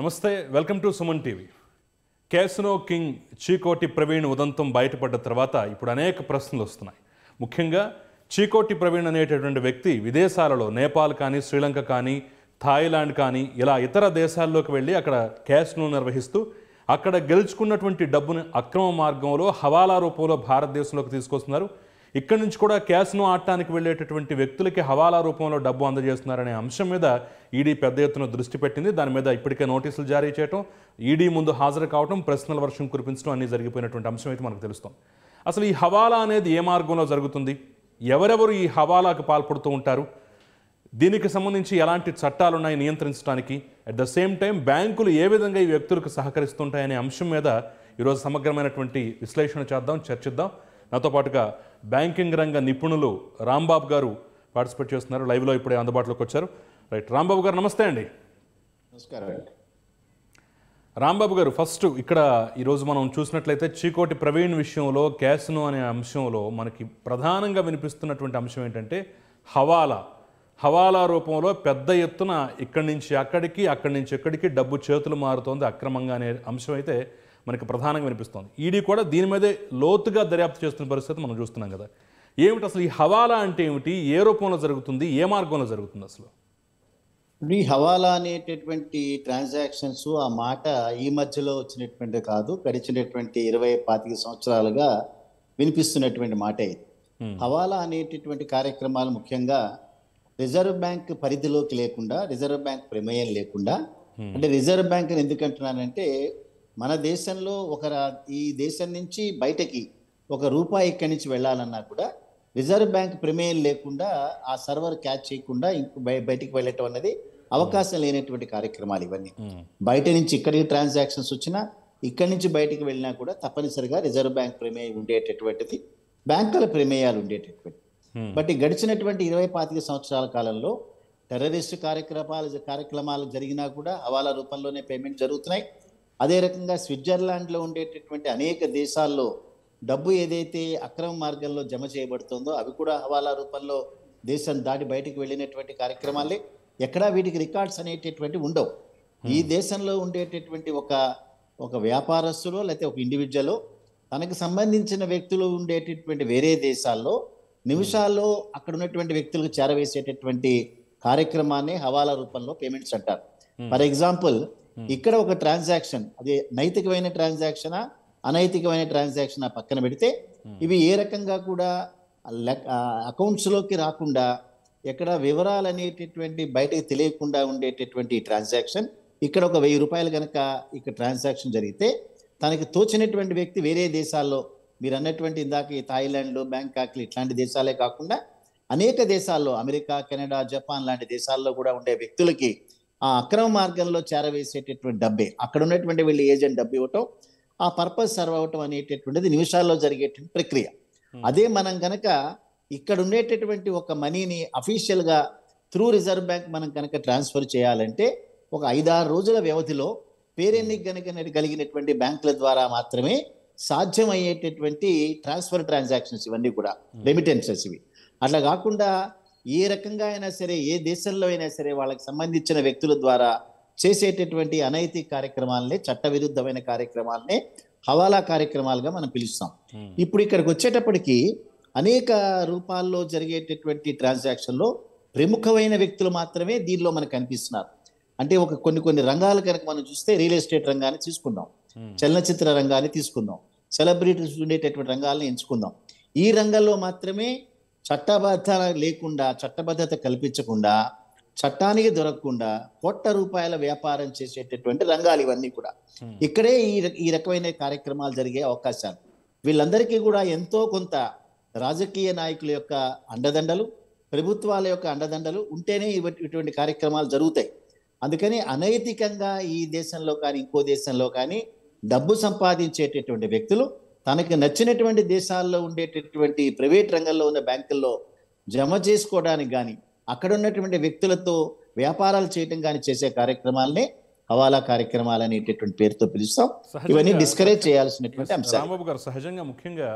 నమస్తే welcome to Suman TV కేసునో king Chikoti Praveen ఉదంతం బయటపడ్డ తర్వాత ఇప్పుడు అనేక ప్రశ్నలు వస్తున్నాయి ముఖ్యంగా చీకోటి ప్రవీణ్ అనేటటువంటి వ్యక్తి విదేశాలలో నేపాల్ కానీ శ్రీలంక కానీ థాయిలాండ్ కానీ ఇలా ఇతర దేశాల్లోకి వెళ్ళి అక్కడ క్యాష్ను నిర్వహిస్తూ అక్కడ గెలుచుకున్నటువంటి డబ్బును అక్రమ మార్గంలో హవాలా రూపంలో భారతదేశంలోకి తీసుకొస్తున్నారు ఇక్కడి నుంచి కూడా క్యాష్ను ఆడటానికి వెళ్ళేటటువంటి వ్యక్తులకి హవాలా రూపంలో డబ్బు అందజేస్తున్నారనే అంశం మీద ఈడీ పెద్ద ఎత్తున దృష్టి పెట్టింది దాని మీద ఇప్పటికే నోటీసులు జారీ చేయడం ఈడీ ముందు హాజరు కావడం ప్రశ్నల వర్షం కురిపించడం అన్నీ జరిగిపోయినటువంటి అంశం అయితే మనకు తెలుస్తాం అసలు ఈ హవాలా అనేది ఏ మార్గంలో జరుగుతుంది ఎవరెవరు ఈ హవాలాకు పాల్పడుతూ ఉంటారు దీనికి సంబంధించి ఎలాంటి చట్టాలు ఉన్నాయి నియంత్రించడానికి అట్ ద సేమ్ టైం బ్యాంకులు ఏ విధంగా ఈ వ్యక్తులకు సహకరిస్తుంటాయనే అంశం మీద ఈరోజు సమగ్రమైనటువంటి విశ్లేషణ చేద్దాం చర్చిద్దాం నాతో పాటుగా బ్యాంకింగ్ రంగ నిపుణులు రాంబాబు గారు పార్టిసిపేట్ చేస్తున్నారు లైవ్లో ఇప్పుడే అందుబాటులోకి వచ్చారు రైట్ రాంబాబు గారు నమస్తే అండి నమస్కారం రాంబాబు గారు ఫస్ట్ ఇక్కడ ఈరోజు మనం చూసినట్లయితే చీకోటి ప్రవీణ్ విషయంలో క్యాసును అనే అంశంలో మనకి ప్రధానంగా వినిపిస్తున్నటువంటి అంశం ఏంటంటే హవాలా హవాలా రూపంలో పెద్ద ఎత్తున ఇక్కడి నుంచి అక్కడికి అక్కడి నుంచి ఎక్కడికి డబ్బు చేతులు మారుతోంది అక్రమంగా అనే అంశం అయితే మనకి ప్రధానంగా వినిపిస్తోంది ఈడీ కూడా దీని మీదే లోతుగా దర్యాప్తు చేస్తున్న పరిస్థితి మనం చూస్తున్నాం కదా ఏమిటి అసలు ఈ హవాలా అంటే ఏమిటి ఏ రూపంలో జరుగుతుంది ఏ మార్గంలో జరుగుతుంది అసలు ఈ హవాలా అనేటటువంటి ట్రాన్సాక్షన్స్ ఆ మాట ఈ మధ్యలో వచ్చినటువంటి కాదు గడిచినటువంటి ఇరవై పాతిక సంవత్సరాలుగా వినిపిస్తున్నటువంటి మాట ఇది హవాలా అనేటటువంటి కార్యక్రమాలు ముఖ్యంగా రిజర్వ్ బ్యాంక్ పరిధిలోకి లేకుండా రిజర్వ్ బ్యాంక్ ప్రమేయం లేకుండా అంటే రిజర్వ్ బ్యాంక్ ఎందుకంటున్నానంటే మన దేశంలో ఒక ఈ దేశం నుంచి బయటకి ఒక రూపాయి ఇక్కడి నుంచి వెళ్ళాలన్నా కూడా రిజర్వ్ బ్యాంక్ ప్రమేయం లేకుండా ఆ సర్వర్ క్యాచ్ చేయకుండా బయటికి వెళ్ళటం అనేది అవకాశం లేనటువంటి కార్యక్రమాలు ఇవన్నీ బయట నుంచి ఇక్కడికి ట్రాన్సాక్షన్స్ వచ్చినా ఇక్కడి నుంచి బయటికి వెళ్ళినా కూడా తప్పనిసరిగా రిజర్వ్ బ్యాంక్ ప్రమేయం ఉండేటటువంటిది బ్యాంకుల ప్రమేయాలు ఉండేటటువంటి బట్ గడిచినటువంటి ఇరవై పాతిక సంవత్సరాల కాలంలో టెర్రరిస్ట్ కార్యక్రమాలు కార్యక్రమాలు జరిగినా కూడా హవాలా రూపంలోనే పేమెంట్ జరుగుతున్నాయి అదే రకంగా స్విట్జర్లాండ్లో ఉండేటటువంటి అనేక దేశాల్లో డబ్బు ఏదైతే అక్రమ మార్గంలో జమ చేయబడుతుందో అవి కూడా హవాలా రూపంలో దేశం దాటి బయటకు వెళ్ళినటువంటి కార్యక్రమాలే ఎక్కడా వీటికి రికార్డ్స్ అనేటటువంటి ఉండవు ఈ దేశంలో ఉండేటటువంటి ఒక ఒక వ్యాపారస్తులో లేకపోతే ఒక ఇండివిజువలో తనకు సంబంధించిన వ్యక్తులు ఉండేటటువంటి వేరే దేశాల్లో నిమిషాల్లో అక్కడ ఉన్నటువంటి వ్యక్తులకు చేరవేసేటటువంటి కార్యక్రమాన్ని హవాలా రూపంలో పేమెంట్స్ అంటారు ఫర్ ఎగ్జాంపుల్ Hmm. ఇక్కడ ఒక ట్రాన్సాక్షన్ అది నైతికమైన ట్రాన్సాక్షనా అనైతికమైన ట్రాన్సాక్షన్ పక్కన పెడితే hmm. ఇవి ఏ రకంగా కూడా లోకి రాకుండా ఎక్కడ వివరాలు అనేటటువంటి బయటకు తెలియకుండా ఉండేటటువంటి ట్రాన్సాక్షన్ ఇక్కడ ఒక వెయ్యి రూపాయలు కనుక ఇక్కడ ట్రాన్సాక్షన్ జరిగితే తనకి తోచినటువంటి వ్యక్తి వేరే దేశాల్లో మీరు అన్నటువంటి ఇందాక ఈ థాయిలాండ్లు బ్యాంకాక్లు ఇట్లాంటి దేశాలే కాకుండా అనేక దేశాల్లో అమెరికా కెనడా జపాన్ లాంటి దేశాల్లో కూడా ఉండే వ్యక్తులకి ఆ అక్రమ మార్గంలో చేరవేసేటటువంటి డబ్బే అక్కడ ఉన్నటువంటి వీళ్ళు ఏజెంట్ డబ్బు ఇవ్వటం ఆ పర్పస్ సర్వ్ అవటం అనేటటువంటిది నిమిషాల్లో జరిగేటువంటి ప్రక్రియ hmm. అదే మనం కనుక ఇక్కడ ఉండేటటువంటి ఒక మనీని అఫీషియల్గా త్రూ రిజర్వ్ బ్యాంక్ మనం కనుక ట్రాన్స్ఫర్ చేయాలంటే ఒక ఐదారు రోజుల వ్యవధిలో పేరెన్ని hmm. కనుక కలిగినటువంటి బ్యాంకుల ద్వారా మాత్రమే సాధ్యమయ్యేటటువంటి ట్రాన్స్ఫర్ ట్రాన్సాక్షన్స్ ఇవన్నీ కూడా hmm. రెమిటెన్సెస్ ఇవి అట్లా కాకుండా ఏ రకంగా అయినా సరే ఏ దేశంలో అయినా సరే వాళ్ళకి సంబంధించిన వ్యక్తుల ద్వారా చేసేటటువంటి అనైతిక కార్యక్రమాలనే చట్టవిరుద్ధమైన కార్యక్రమాలనే హవాలా కార్యక్రమాలుగా మనం పిలుస్తాం ఇప్పుడు ఇక్కడికి వచ్చేటప్పటికి అనేక రూపాల్లో జరిగేటటువంటి ట్రాన్సాక్షన్లో ప్రముఖమైన వ్యక్తులు మాత్రమే దీనిలో మనకు కనిపిస్తున్నారు అంటే ఒక కొన్ని కొన్ని రంగాలు కనుక మనం చూస్తే రియల్ ఎస్టేట్ రంగాన్ని తీసుకుందాం చలనచిత్ర రంగాన్ని తీసుకుందాం సెలబ్రిటీస్ ఉండేటటువంటి రంగాలను ఎంచుకుందాం ఈ రంగంలో మాత్రమే చట్టబద్ధత లేకుండా చట్టబద్ధత కల్పించకుండా చట్టానికి దొరకకుండా కోట్ల రూపాయల వ్యాపారం చేసేటటువంటి రంగాలు ఇవన్నీ కూడా ఇక్కడే ఈ ఈ రకమైన కార్యక్రమాలు జరిగే అవకాశాలు వీళ్ళందరికీ కూడా ఎంతో కొంత రాజకీయ నాయకుల యొక్క అండదండలు ప్రభుత్వాల యొక్క అండదండలు ఉంటేనే ఇటువంటి కార్యక్రమాలు జరుగుతాయి అందుకని అనైతికంగా ఈ దేశంలో కానీ ఇంకో దేశంలో కానీ డబ్బు సంపాదించేటటువంటి వ్యక్తులు తనకు నచ్చినటువంటి దేశాల్లో ఉండేటటువంటి ప్రైవేట్ రంగంలో ఉన్న బ్యాంకుల్లో జమ చేసుకోవడానికి కానీ అక్కడ ఉన్నటువంటి వ్యక్తులతో వ్యాపారాలు చేయటం కానీ చేసే కార్యక్రమాలనే హవాలా కార్యక్రమాలు అనేటటువంటి పేరుతో పిలుస్తాం ఇవన్నీ డిస్కరేజ్ చేయాల్సినటువంటి అంశం రాంబాబు గారు సహజంగా ముఖ్యంగా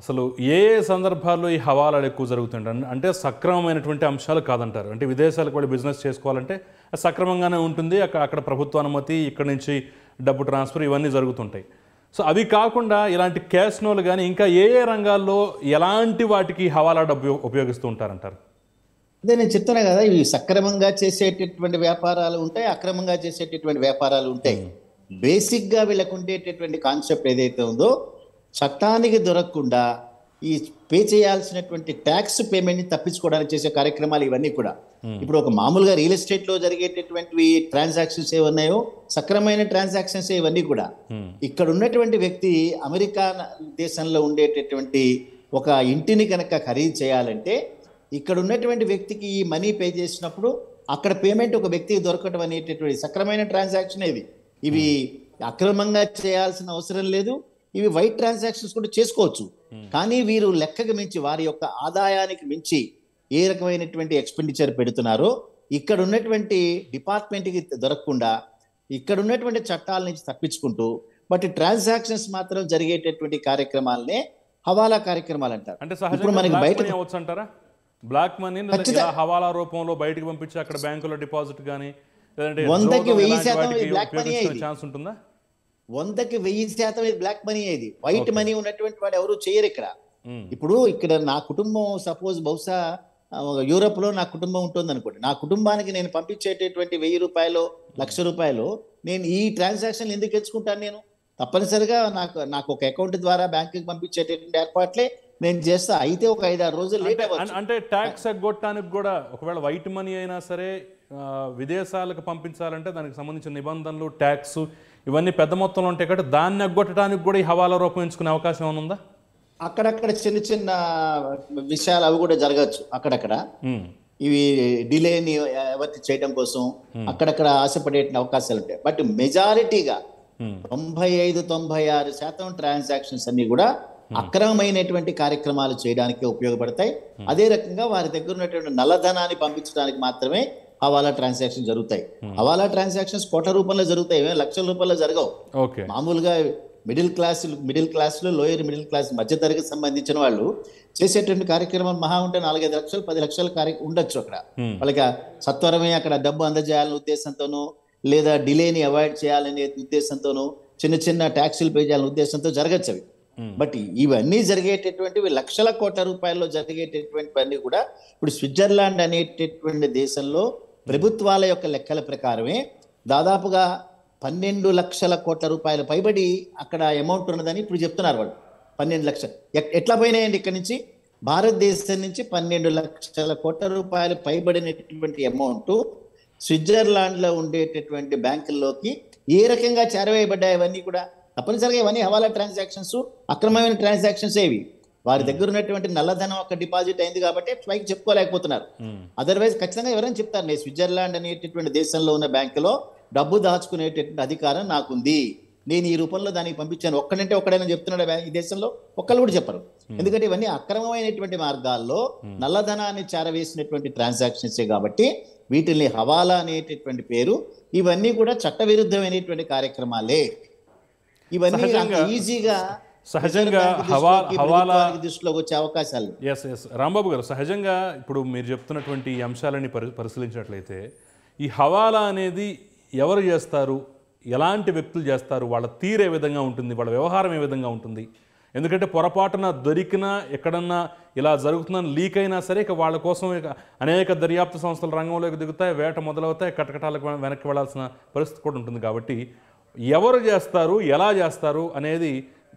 అసలు ఏ సందర్భాల్లో ఈ హవాలాలు ఎక్కువ జరుగుతుంటాయి అంటే సక్రమమైనటువంటి అంశాలు కాదంటారు అంటే విదేశాలకు వెళ్ళి బిజినెస్ చేసుకోవాలంటే సక్రమంగానే ఉంటుంది అక్కడ అక్కడ ప్రభుత్వ అనుమతి ఇక్కడ నుంచి డబ్బు ట్రాన్స్ఫర్ ఇవన్నీ జరుగుతుంటాయి సో అవి కాకుండా ఇలాంటి క్యాస్నోలు కానీ ఇంకా ఏ ఏ రంగాల్లో ఎలాంటి వాటికి హవాలా డబ్బు ఉపయోగిస్తూ ఉంటారంటారు అదే నేను చెప్తున్నా కదా ఇవి సక్రమంగా చేసేటటువంటి వ్యాపారాలు ఉంటాయి అక్రమంగా చేసేటటువంటి వ్యాపారాలు ఉంటాయి బేసిక్గా వీళ్ళకు ఉండేటటువంటి కాన్సెప్ట్ ఏదైతే ఉందో చట్టానికి దొరకకుండా ఈ పే చేయాల్సినటువంటి ట్యాక్స్ పేమెంట్ని తప్పించుకోవడానికి చేసే కార్యక్రమాలు ఇవన్నీ కూడా Hmm. ఇప్పుడు ఒక మామూలుగా రియల్ ఎస్టేట్ లో జరిగేటటువంటివి ట్రాన్సాక్షన్స్ ఏవన్నాయో సక్రమైన ట్రాన్సాక్షన్స్ ఇవన్నీ కూడా hmm. ఇక్కడ ఉన్నటువంటి వ్యక్తి అమెరికా దేశంలో ఉండేటటువంటి ఒక ఇంటిని కనుక ఖరీదు చేయాలంటే ఇక్కడ ఉన్నటువంటి వ్యక్తికి ఈ మనీ పే చేసినప్పుడు అక్కడ పేమెంట్ ఒక వ్యక్తికి దొరకడం అనేటటువంటి సక్రమైన ట్రాన్సాక్షన్ ఇది ఇవి hmm. అక్రమంగా చేయాల్సిన అవసరం లేదు ఇవి వైట్ ట్రాన్సాక్షన్స్ కూడా చేసుకోవచ్చు కానీ వీరు లెక్కకు మించి వారి యొక్క ఆదాయానికి మించి ఏ రకమైనటువంటి ఎక్స్పెండిచర్ పెడుతున్నారో ఇక్కడ ఉన్నటువంటి డిపార్ట్మెంట్కి దొరకకుండా ఇక్కడ ఉన్నటువంటి చట్టాల నుంచి తప్పించుకుంటూ బట్ ట్రాన్సాక్షన్స్ మాత్రం జరిగేటటువంటి కార్యక్రమాలనే హవాలా కార్యక్రమాలు అంటారు అంటే ఇప్పుడు మనకి బయట అంటారా బ్లాక్ మనీ హవాలా రూపంలో బయటకు పంపించి అక్కడ బ్యాంకులో డిపాజిట్ కానీ వందకి వెయ్యి శాతం బ్లాక్ మనీ ఛాన్స్ ఉంటుందా వందకి వెయ్యి శాతం ఇది బ్లాక్ మనీ ఇది వైట్ మనీ ఉన్నటువంటి వాడు ఎవరు చేయరు ఇక్కడ ఇప్పుడు ఇక్కడ నా కుటుంబం సపోజ్ బహుశా యూరోప్లో నా కుటుంబం ఉంటుంది అనుకోండి నా కుటుంబానికి నేను పంపించేటటువంటి వెయ్యి రూపాయలు లక్ష రూపాయలు నేను ఈ ట్రాన్సాక్షన్ ఎందుకు ఎంచుకుంటాను నేను తప్పనిసరిగా నాకు నాకు ఒక అకౌంట్ ద్వారా బ్యాంకుకి పంపించేటటువంటి ఏర్పాట్లే నేను చేస్తా అయితే ఒక ఐదు ఆరు రోజులు లేట్ అంటే ట్యాక్స్ ఎగ్గొట్టడానికి కూడా ఒకవేళ వైట్ మనీ అయినా సరే విదేశాలకు పంపించాలంటే దానికి సంబంధించిన నిబంధనలు ట్యాక్స్ ఇవన్నీ పెద్ద మొత్తంలో ఉంటాయి కాబట్టి దాన్ని ఎగ్గొట్టడానికి కూడా ఈ హవాలా రూపం ఎంచుకునే అవకాశం ఏమైనా ఉందా అక్కడక్కడ చిన్న చిన్న విషయాలు అవి కూడా జరగచ్చు అక్కడక్కడ ఇవి డిలేని ఎవరి చేయడం కోసం అక్కడక్కడ ఆశపడే అవకాశాలు ఉంటాయి బట్ మెజారిటీగా తొంభై ఐదు తొంభై ఆరు శాతం ట్రాన్సాక్షన్స్ అన్ని కూడా అక్రమమైనటువంటి కార్యక్రమాలు చేయడానికి ఉపయోగపడతాయి అదే రకంగా వారి దగ్గర ఉన్నటువంటి నల్లధనాన్ని పంపించడానికి మాత్రమే హవాలా ట్రాన్సాక్షన్ జరుగుతాయి హవాలా ట్రాన్సాక్షన్స్ కోట రూపంలో జరుగుతాయి లక్షల రూపంలో జరగవు మామూలుగా మిడిల్ క్లాస్ మిడిల్ క్లాస్లో లోయర్ మిడిల్ క్లాస్ మధ్య తరగతి సంబంధించిన వాళ్ళు చేసేటువంటి కార్యక్రమం మహా ఉంటే నాలుగైదు లక్షలు పది లక్షల కార్య ఉండొచ్చు అక్కడ వాళ్ళకి సత్వరమే అక్కడ డబ్బు అందజేయాలనే ఉద్దేశంతోనూ లేదా డిలేని అవాయిడ్ చేయాలనే ఉద్దేశంతోనూ చిన్న చిన్న ట్యాక్సీలు పే చేయాలనే ఉద్దేశంతో జరగచ్చు అవి బట్ ఇవన్నీ జరిగేటటువంటివి లక్షల కోట్ల రూపాయల్లో పని కూడా ఇప్పుడు స్విట్జర్లాండ్ అనేటటువంటి దేశంలో ప్రభుత్వాల యొక్క లెక్కల ప్రకారమే దాదాపుగా పన్నెండు లక్షల కోట్ల రూపాయలు పైబడి అక్కడ అమౌంట్ ఉన్నదని ఇప్పుడు చెప్తున్నారు వాళ్ళు పన్నెండు లక్షలు ఎట్లా పోయినాయండి ఇక్కడ నుంచి భారతదేశం నుంచి పన్నెండు లక్షల కోట్ల రూపాయలు పైబడినటువంటి అమౌంట్ స్విట్జర్లాండ్లో ఉండేటటువంటి బ్యాంకుల్లోకి ఏ రకంగా చేరవేయబడ్డాయి అవన్నీ కూడా తప్పనిసరిగా ఇవన్నీ హవాలా ట్రాన్సాక్షన్స్ అక్రమమైన ట్రాన్సాక్షన్స్ ఏవి వారి hmm. దగ్గర ఉన్నటువంటి నల్లధనం ఒక డిపాజిట్ అయింది కాబట్టి పైకి చెప్పుకోలేకపోతున్నారు అదర్వైజ్ hmm. ఖచ్చితంగా ఎవరైనా చెప్తారు నేను స్విట్జర్లాండ్ అనేటటువంటి దేశంలో ఉన్న బ్యాంకులో డబ్బు దాచుకునేటటువంటి అధికారం నాకుంది నేను ఈ రూపంలో దానికి పంపించాను ఒక్కడంటే ఒక్కడైనా చెప్తున్నాడు ఈ దేశంలో ఒక్కళ్ళు కూడా చెప్పరు ఎందుకంటే ఇవన్నీ అక్రమమైనటువంటి మార్గాల్లో నల్లధనాన్ని చేరవేసినటువంటి ట్రాన్సాక్షన్స్ కాబట్టి వీటిని హవాలా అనేటటువంటి పేరు ఇవన్నీ కూడా చట్టవిరుద్ధమైనటువంటి కార్యక్రమాలే ఇవన్నీ ఈజీగా సహజంగా హవా హవాలా దృష్టిలోకి వచ్చే అవకాశాలు ఎస్ ఎస్ రాంబాబు గారు సహజంగా ఇప్పుడు మీరు చెప్తున్నటువంటి ఈ అంశాలని పరి పరిశీలించినట్లయితే ఈ హవాలా అనేది ఎవరు చేస్తారు ఎలాంటి వ్యక్తులు చేస్తారు వాళ్ళ తీరే విధంగా ఉంటుంది వాళ్ళ వ్యవహారం ఏ విధంగా ఉంటుంది ఎందుకంటే పొరపాటున దొరికినా ఎక్కడన్నా ఇలా జరుగుతున్న లీక్ అయినా సరే ఇక వాళ్ళ కోసం ఇక అనేక దర్యాప్తు సంస్థల రంగంలోకి దిగుతాయి వేట మొదలవుతాయి కటకటాలకు వెనక్కి వెళ్లాల్సిన పరిస్థితి కూడా ఉంటుంది కాబట్టి ఎవరు చేస్తారు ఎలా చేస్తారు అనేది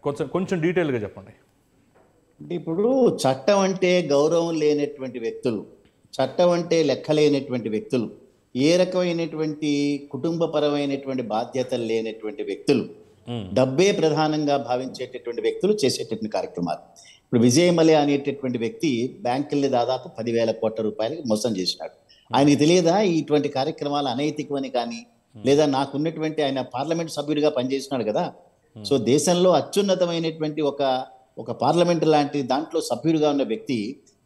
కొంచెం కొంచెం డీటెయిల్గా చెప్పండి ఇప్పుడు చట్టం అంటే గౌరవం లేనటువంటి వ్యక్తులు చట్టం అంటే లెక్కలేనటువంటి వ్యక్తులు ఏ రకమైనటువంటి కుటుంబపరమైనటువంటి బాధ్యతలు లేనటువంటి వ్యక్తులు డబ్బే ప్రధానంగా భావించేటటువంటి వ్యక్తులు చేసేటటువంటి కార్యక్రమాలు ఇప్పుడు విజయమలే అనేటటువంటి వ్యక్తి బ్యాంకుల్ని దాదాపు పదివేల కోట్ల రూపాయలకి మోసం చేసినాడు ఆయనకి తెలియదా ఇటువంటి కార్యక్రమాలు అనైతికమని కానీ లేదా నాకున్నటువంటి ఆయన పార్లమెంట్ సభ్యుడిగా పనిచేసినాడు కదా సో దేశంలో అత్యున్నతమైనటువంటి ఒక ఒక పార్లమెంట్ లాంటి దాంట్లో సభ్యుడిగా ఉన్న వ్యక్తి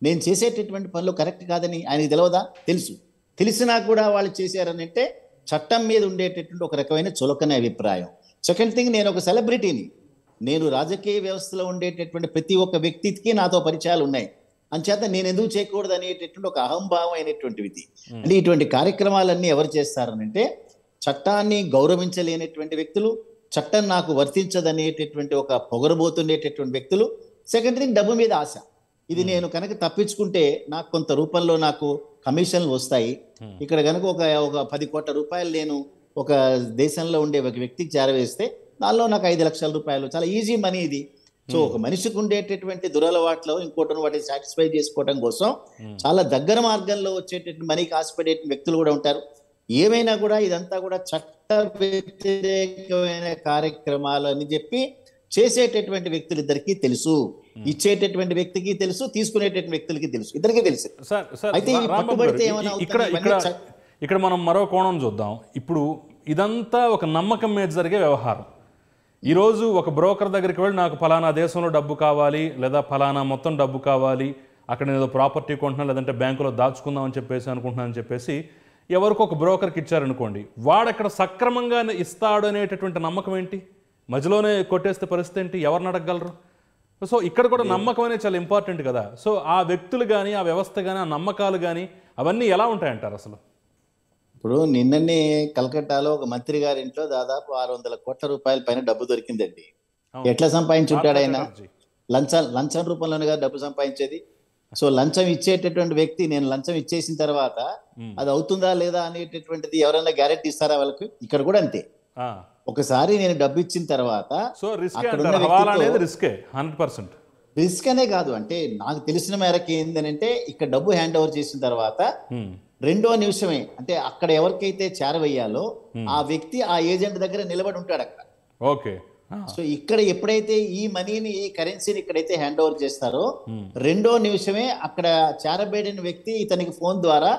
నేను చేసేటటువంటి పనులు కరెక్ట్ కాదని ఆయనకి తెలియదా తెలుసు తెలిసినా కూడా వాళ్ళు చేశారని అంటే చట్టం మీద ఉండేటటువంటి ఒక రకమైన చులకనే అభిప్రాయం సెకండ్ థింగ్ నేను ఒక సెలబ్రిటీని నేను రాజకీయ వ్యవస్థలో ఉండేటటువంటి ప్రతి ఒక్క వ్యక్తికి నాతో పరిచయాలు ఉన్నాయి అంచేత నేను ఎందుకు చేయకూడదు అనేటటువంటి ఒక అహంభావం అయినటువంటిది hmm. అంటే ఇటువంటి కార్యక్రమాలన్నీ ఎవరు చేస్తారనంటే చట్టాన్ని గౌరవించలేనటువంటి వ్యక్తులు చట్టం నాకు వర్తించదనేటటువంటి ఒక పొగరబోతుండేటటువంటి వ్యక్తులు సెకండ్ థింగ్ డబ్బు మీద ఆశ ఇది నేను కనుక తప్పించుకుంటే నాకు కొంత రూపంలో నాకు కమిషన్లు వస్తాయి ఇక్కడ కనుక ఒక ఒక పది కోట్ల రూపాయలు నేను ఒక దేశంలో ఉండే ఒక వ్యక్తికి చేరవేస్తే దానిలో నాకు ఐదు లక్షల రూపాయలు చాలా ఈజీ మనీ ఇది సో ఒక మనిషికి ఉండేటటువంటి దురలవాట్లో ఇంకోటి వాటిని సాటిస్ఫై చేసుకోవడం కోసం చాలా దగ్గర మార్గంలో వచ్చేటటువంటి మనీకి ఆశపడే వ్యక్తులు కూడా ఉంటారు ఏమైనా కూడా ఇదంతా కూడా చట్ట వ్యతిరేకమైన కార్యక్రమాలు అని చెప్పి చేసేటటువంటి వ్యక్తులిద్దరికీ తెలుసు Hmm. ఇచ్చేటటువంటి వ్యక్తికి తెలుసు తీసుకునేటటువంటి వ్యక్తులకి తెలుసు ఇద్దరికి తెలుసు అయితే ఇక్కడ ఇక్కడ మనం మరో కోణం చూద్దాం ఇప్పుడు ఇదంతా ఒక నమ్మకం మీద జరిగే వ్యవహారం ఈరోజు ఒక బ్రోకర్ దగ్గరికి వెళ్ళి నాకు ఫలానా దేశంలో డబ్బు కావాలి లేదా ఫలానా మొత్తం డబ్బు కావాలి అక్కడ ఏదో ప్రాపర్టీ కొంటున్నా లేదంటే బ్యాంకులో దాచుకుందాం అని చెప్పేసి అనుకుంటున్నాను అని చెప్పేసి ఎవరికో ఒక బ్రోకర్కి ఇచ్చారనుకోండి వాడు అక్కడ సక్రమంగా ఇస్తాడు అనేటటువంటి నమ్మకం ఏంటి మధ్యలోనే కొట్టేస్తే పరిస్థితి ఏంటి ఎవరిని అడగగలరు సో ఇక్కడ కూడా నమ్మకం అనేది చాలా ఇంపార్టెంట్ కదా సో ఆ వ్యక్తులు కానీ ఆ వ్యవస్థ కానీ ఆ నమ్మకాలు కానీ అవన్నీ ఎలా ఉంటాయంటారు అసలు ఇప్పుడు నిన్ననే కలకట్టాలో ఒక మంత్రి గారి ఇంట్లో దాదాపు ఆరు వందల కోట్ల రూపాయల పైన డబ్బు దొరికిందండి ఎట్లా సంపాదించుంటాడు ఆయన లంచం లంచం రూపంలోనే డబ్బు సంపాదించేది సో లంచం ఇచ్చేటటువంటి వ్యక్తి నేను లంచం ఇచ్చేసిన తర్వాత hmm. అది అవుతుందా లేదా అనేటటువంటిది ఎవరైనా గ్యారెంటీ ఇస్తారా వాళ్ళకి ఇక్కడ కూడా అంతే ఒకసారి నేను డబ్బు ఇచ్చిన తర్వాత సో రిస్క్ రిస్కే హండ్రెడ్ పర్సెంట్ రిస్క్ అనే కాదు అంటే నాకు తెలిసిన మేరకు ఏంటంటే ఇక్కడ డబ్బు హ్యాండ్ ఓవర్ చేసిన తర్వాత రెండో నిమిషమే అంటే అక్కడ ఎవరికైతే చేరవేయాలో ఆ వ్యక్తి ఆ ఏజెంట్ దగ్గర నిలబడి ఉంటాడు అక్కడ ఓకే సో ఇక్కడ ఎప్పుడైతే ఈ మనీని ఈ కరెన్సీని ఇక్కడైతే హ్యాండ్ ఓవర్ చేస్తారో రెండో నిమిషమే అక్కడ చేరబేడిన వ్యక్తి ఇతనికి ఫోన్ ద్వారా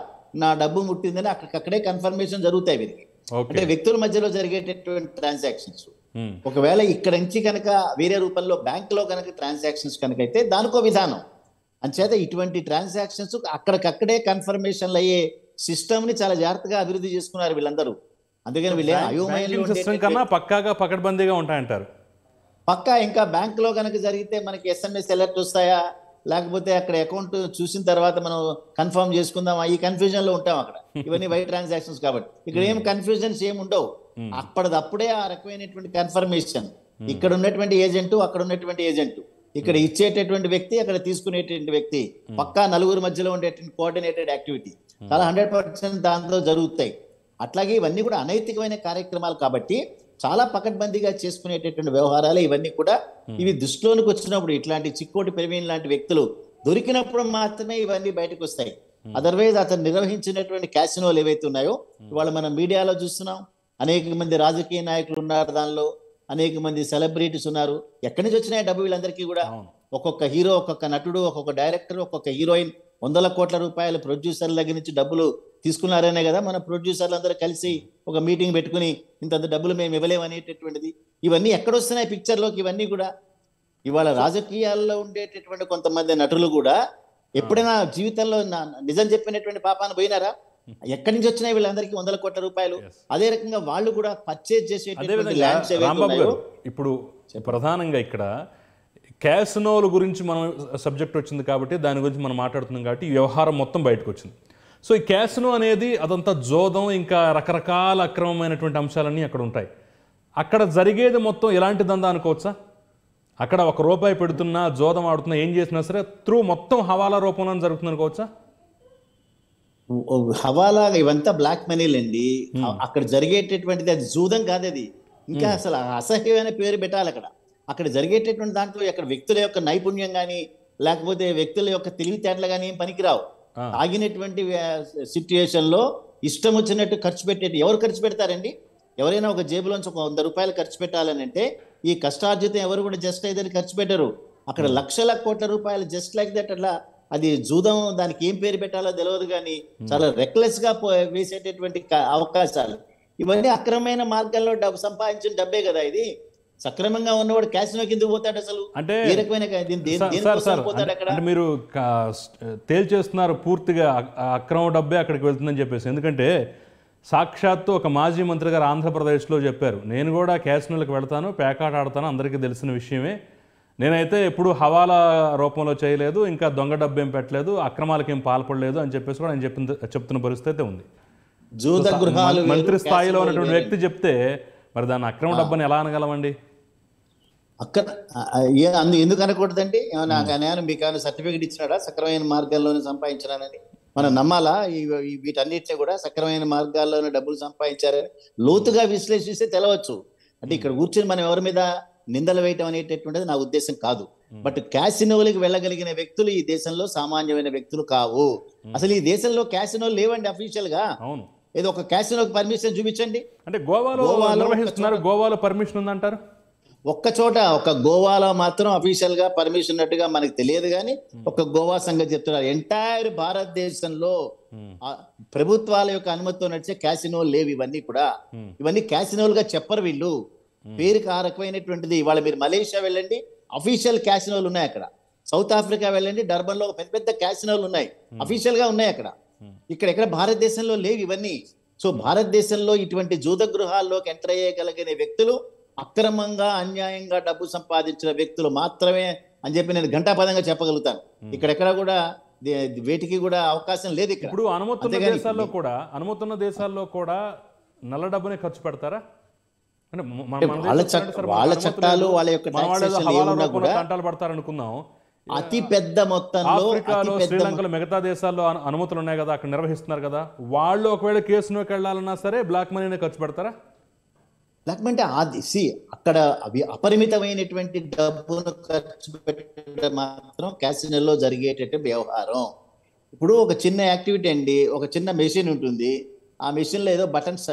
నా డబ్బు ముట్టిందని అక్కడికక్కడే కన్ఫర్మేషన్ జరుగుతాయి వీరికి అంటే వ్యక్తుల మధ్యలో జరిగేటటువంటి ట్రాన్సాక్షన్స్ hmm. ఒకవేళ ఇక్కడ నుంచి కనుక వేరే రూపంలో బ్యాంకులో కనుక ట్రాన్సాక్షన్స్ కనుక అయితే దానికో విధానం అంచేత ఇటువంటి ట్రాన్సాక్షన్స్ అక్కడికక్కడే కన్ఫర్మేషన్లు అయ్యే సిస్టమ్ ని చాలా జాగ్రత్తగా అభివృద్ధి చేసుకున్నారు వీళ్ళందరూ అందుకని వీళ్ళు కన్నా పక్కాగా పకడ్బందీగా ఉంటాయంటారు పక్కా ఇంకా బ్యాంకులో కనుక జరిగితే మనకి ఎస్ఎంఎస్ ఎలర్ట్ వస్తాయా లేకపోతే అక్కడ అకౌంట్ చూసిన తర్వాత మనం కన్ఫర్మ్ చేసుకుందాం ఈ లో ఉంటాం అక్కడ ఇవన్నీ వై ట్రాన్సాక్షన్స్ కాబట్టి ఇక్కడ hmm. ఏం కన్ఫ్యూజన్స్ ఏమి ఉండవు hmm. అప్పటిదప్పుడే ఆ రకమైనటువంటి కన్ఫర్మేషన్ hmm. ఇక్కడ ఉన్నటువంటి ఏజెంట్ అక్కడ ఉన్నటువంటి ఏజెంట్ ఇక్కడ ఇచ్చేటటువంటి వ్యక్తి అక్కడ తీసుకునేటువంటి వ్యక్తి పక్కా నలుగురు మధ్యలో ఉండేటువంటి కోఆర్డినేటెడ్ యాక్టివిటీ చాలా హండ్రెడ్ పర్సెంట్ దాంతో జరుగుతాయి అట్లాగే ఇవన్నీ కూడా అనైతికమైన కార్యక్రమాలు కాబట్టి చాలా పకడ్బందీగా చేసుకునేటటువంటి వ్యవహారాలు ఇవన్నీ కూడా hmm. ఇవి దృష్టిలోనికి వచ్చినప్పుడు ఇట్లాంటి చిక్కోటి ప్రవీణ్ లాంటి వ్యక్తులు దొరికినప్పుడు మాత్రమే ఇవన్నీ బయటకు వస్తాయి అదర్వైజ్ hmm. అతను నిర్వహించినటువంటి క్యాసినోలు ఏవైతే ఉన్నాయో hmm. ఇవాళ మనం మీడియాలో చూస్తున్నాం అనేక మంది రాజకీయ నాయకులు ఉన్నారు దానిలో అనేక మంది సెలబ్రిటీస్ ఉన్నారు ఎక్కడి నుంచి వచ్చినాయి డబ్బు వీళ్ళందరికీ కూడా ఒక్కొక్క హీరో ఒక్కొక్క నటుడు ఒక్కొక్క డైరెక్టర్ ఒక్కొక్క హీరోయిన్ వందల కోట్ల రూపాయల ప్రొడ్యూసర్ల దగ్గర నుంచి డబ్బులు తీసుకున్నారనే కదా మన ప్రొడ్యూసర్లు అందరూ కలిసి ఒక మీటింగ్ పెట్టుకుని ఇంత డబ్బులు మేము ఇవ్వలేమనేటటువంటిది ఇవన్నీ ఎక్కడొస్తున్నాయి పిక్చర్లోకి ఇవన్నీ కూడా ఇవాళ రాజకీయాల్లో ఉండేటటువంటి కొంతమంది నటులు కూడా ఎప్పుడైనా జీవితంలో నిజం చెప్పినటువంటి పాపాన్ని పోయినారా ఎక్కడి నుంచి వచ్చినాయి వీళ్ళందరికీ వందల కోట్ల రూపాయలు అదే రకంగా వాళ్ళు కూడా పర్చేజ్ చేసే ల్యాండ్స్ ఇప్పుడు ప్రధానంగా ఇక్కడ క్యాసినోల గురించి మనం సబ్జెక్ట్ వచ్చింది కాబట్టి దాని గురించి మనం మాట్లాడుతున్నాం కాబట్టి వ్యవహారం మొత్తం బయటకు వచ్చింది సో ఈ క్యాసినో అనేది అదంతా జోదం ఇంకా రకరకాల అక్రమమైనటువంటి అంశాలన్నీ అక్కడ ఉంటాయి అక్కడ జరిగేది మొత్తం ఎలాంటి దందా అనుకోవచ్చా అక్కడ ఒక రూపాయి పెడుతున్నా జోదం ఆడుతున్నా ఏం చేసినా సరే త్రూ మొత్తం హవాలా రూపంలో జరుగుతుంది అనుకోవచ్చా హవాలా ఇవంతా బ్లాక్ అండి hmm. అక్కడ జరిగేటటువంటిది అది జూదం కాదు అది ఇంకా hmm. అసలు అసహ్యమైన పేరు పెట్టాలి అక్కడ అక్కడ జరిగేటటువంటి దాంట్లో అక్కడ వ్యక్తుల యొక్క నైపుణ్యం కానీ లేకపోతే వ్యక్తుల యొక్క తెలివితేటలు కానీ ఏం పనికిరావు తాగినటువంటి సిచ్యుయేషన్లో ఇష్టం వచ్చినట్టు ఖర్చు పెట్టేది ఎవరు ఖర్చు పెడతారండి ఎవరైనా ఒక జేబులోంచి ఒక వంద రూపాయలు ఖర్చు పెట్టాలని అంటే ఈ కష్టార్జితం ఎవరు కూడా జస్ట్ అయితే ఖర్చు పెట్టరు అక్కడ లక్షల కోట్ల రూపాయలు జస్ట్ లైక్ దట్ అట్లా అది జూదం దానికి ఏం పేరు పెట్టాలో తెలియదు కానీ చాలా రెక్లెస్ గా వేసేటటువంటి అవకాశాలు ఇవన్నీ అక్రమమైన మార్గంలో డబ్బు సంపాదించిన డబ్బే కదా ఇది సక్రమంగా ఉన్నవాడు క్యాసినో కింద పోతాడు అసలు అంటే ఏ రకమైన మీరు తేల్చేస్తున్నారు పూర్తిగా అక్రమ డబ్బే అక్కడికి వెళ్తుందని చెప్పేసి ఎందుకంటే సాక్షాత్తు ఒక మాజీ మంత్రి గారు ఆంధ్రప్రదేశ్లో చెప్పారు నేను కూడా క్యాసినోలకు వెళ్తాను పేకాట ఆడతాను అందరికీ తెలిసిన విషయమే నేనైతే ఎప్పుడు హవాలా రూపంలో చేయలేదు ఇంకా దొంగ డబ్బేం పెట్టలేదు అక్రమాలకి ఏం పాల్పడలేదు అని చెప్పేసి కూడా ఆయన చెప్పిన చెప్తున్న పరిస్థితి అయితే ఉంది మంత్రి స్థాయిలో ఉన్నటువంటి వ్యక్తి చెప్తే మరి దాన్ని అక్రమ డబ్బుని ఎలా అనగలమండి అక్కడ అందు ఎందుకు అనకూడదండి ఏమైనా మీకు ఏమైనా సర్టిఫికేట్ ఇచ్చినాడా సక్రమైన మార్గాల్లోనే సంపాదించినానని మనం నమ్మాలా వీటన్నిటిని కూడా సక్రమైన మార్గాల్లోనే డబ్బులు సంపాదించారని లోతుగా విశ్లేషిస్తే తెలవచ్చు అంటే ఇక్కడ కూర్చొని మనం ఎవరి మీద నిందలు వేయటం అనేటటువంటిది నా ఉద్దేశం కాదు బట్ క్యాసినోలకి వెళ్ళగలిగిన వ్యక్తులు ఈ దేశంలో సామాన్యమైన వ్యక్తులు కావు అసలు ఈ దేశంలో క్యాసినోలు లేవండి అఫీషియల్ గా ఏదో ఒక క్యాసినోకి పర్మిషన్ చూపించండి అంటే గోవాలో నిర్వహిస్తున్నారు గోవాలో పర్మిషన్ ఉందంటారు ఒక్క చోట ఒక గోవాలో మాత్రం అఫీషియల్ గా పర్మిషన్ ఉన్నట్టుగా మనకి తెలియదు కానీ hmm. ఒక గోవా సంగతి చెప్తున్నారు ఎంటైర్ భారతదేశంలో hmm. ప్రభుత్వాల యొక్క అనుమతితో నడిచే క్యాసినోలు లేవు ఇవన్నీ కూడా hmm. ఇవన్నీ క్యాసినోలుగా చెప్పరు వీళ్ళు పేరుకి ఆ రకమైనటువంటిది ఇవాళ మీరు మలేషియా వెళ్ళండి అఫీషియల్ క్యాసినోలు ఉన్నాయి అక్కడ సౌత్ ఆఫ్రికా వెళ్ళండి డర్బన్ లో పెద్ద పెద్ద క్యాసినోలు ఉన్నాయి అఫీషియల్ గా ఉన్నాయి అక్కడ ఇక్కడ ఎక్కడ భారతదేశంలో లేవు ఇవన్నీ సో భారతదేశంలో ఇటువంటి గృహాల్లోకి ఎంటర్ అయ్యగలిగిన వ్యక్తులు అక్రమంగా అన్యాయంగా డబ్బు సంపాదించిన వ్యక్తులు మాత్రమే అని చెప్పి నేను ఘంటాపదంగా చెప్పగలుగుతాను ఇక్కడెక్కడ కూడా వేటికి కూడా అవకాశం లేదు ఇక్కడ ఇప్పుడు అనుమతున్న దేశాల్లో కూడా అనుమతున్న దేశాల్లో కూడా నల్ల డబ్బునే ఖర్చు పెడతారా వాళ్ళ చట్టాలు వాళ్ళ యొక్క పడతారనుకుందాం అతి పెద్ద మొత్తంలో ఆఫ్రికాలో శ్రీలంకలో మిగతా దేశాల్లో అనుమతులు ఉన్నాయి కదా అక్కడ నిర్వహిస్తున్నారు కదా వాళ్ళు ఒకవేళ కేసులోకి వెళ్ళాలన్నా సరే బ్లాక్ మనీనే ఖర్చు పెడతారా బ్లాక్ మనీ అంటే అది సి అక్కడ అవి అపరిమితమైనటువంటి డబ్బును ఖర్చు పెట్టడం మాత్రం క్యాసినోలో జరిగేటట్టు వ్యవహారం ఇప్పుడు ఒక చిన్న యాక్టివిటీ అండి ఒక చిన్న మెషిన్ ఉంటుంది ఆ మెషిన్లో ఏదో బటన్స్